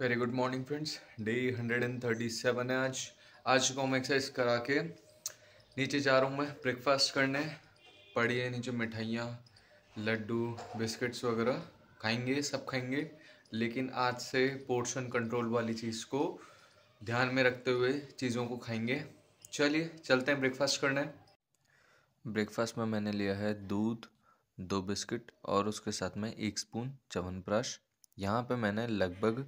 very good morning friends day seven है आज आज को हम एक्सरसाइज करा के नीचे जा रहा हूँ मैं ब्रेकफास्ट करने पड़ी है नीचे मिठाइयाँ लड्डू बिस्किट्स वगैरह खाएंगे सब खाएंगे लेकिन आज से पोर्शन कंट्रोल वाली चीज़ को ध्यान में रखते हुए चीज़ों को खाएंगे चलिए चलते हैं ब्रेकफास्ट करने ब्रेकफास्ट में मैंने लिया है दूध दो बिस्किट और उसके साथ में एक स्पून चवनप्राश यहाँ पे मैंने लगभग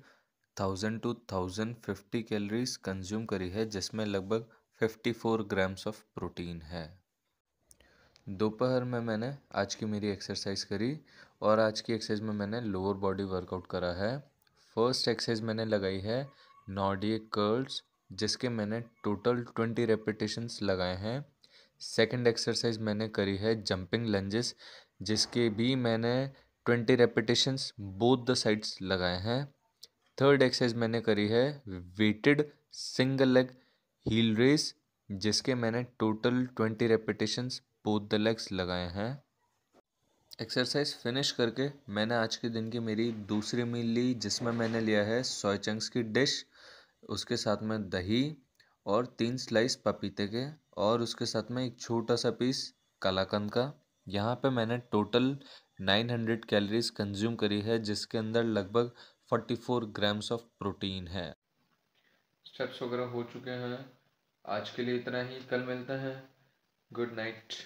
thousand two thousand fifty calories consume करी है जिसमें लगभग fifty four grams of protein है दोपहर में मैंने आज की मेरी एक्सरसाइज करी और आज की एक्सरसाइज में मैंने लोअर बॉडी वर्कआउट करा है फर्स्ट एक्सरसाइज मैंने लगाई है नॉडिय कर्ल्स जिसके मैंने टोटल ट्वेंटी रेपिटेशंस लगाए हैं सेकंड एक्सरसाइज मैंने करी है जंपिंग लंजेस जिसके भी मैंने twenty repetitions both the sides लगाए हैं थर्ड एक्सरसाइज मैंने करी है weighted single leg heel raise जिसके मैंने total twenty repetitions both the legs लगाए हैं एक्सरसाइज फिनिश करके मैंने आज के दिन की मेरी दूसरी मील ली जिसमें मैंने लिया है सोय की डिश उसके साथ में दही और तीन स्लाइस पपीते के और उसके साथ में एक छोटा सा पीस कलाकंद का यहाँ पे मैंने total nine hundred calories consume करी है जिसके अंदर लगभग forty four grams of protein है स्टेप्स वगैरह हो चुके हैं आज के लिए इतना ही कल मिलता है गुड नाइट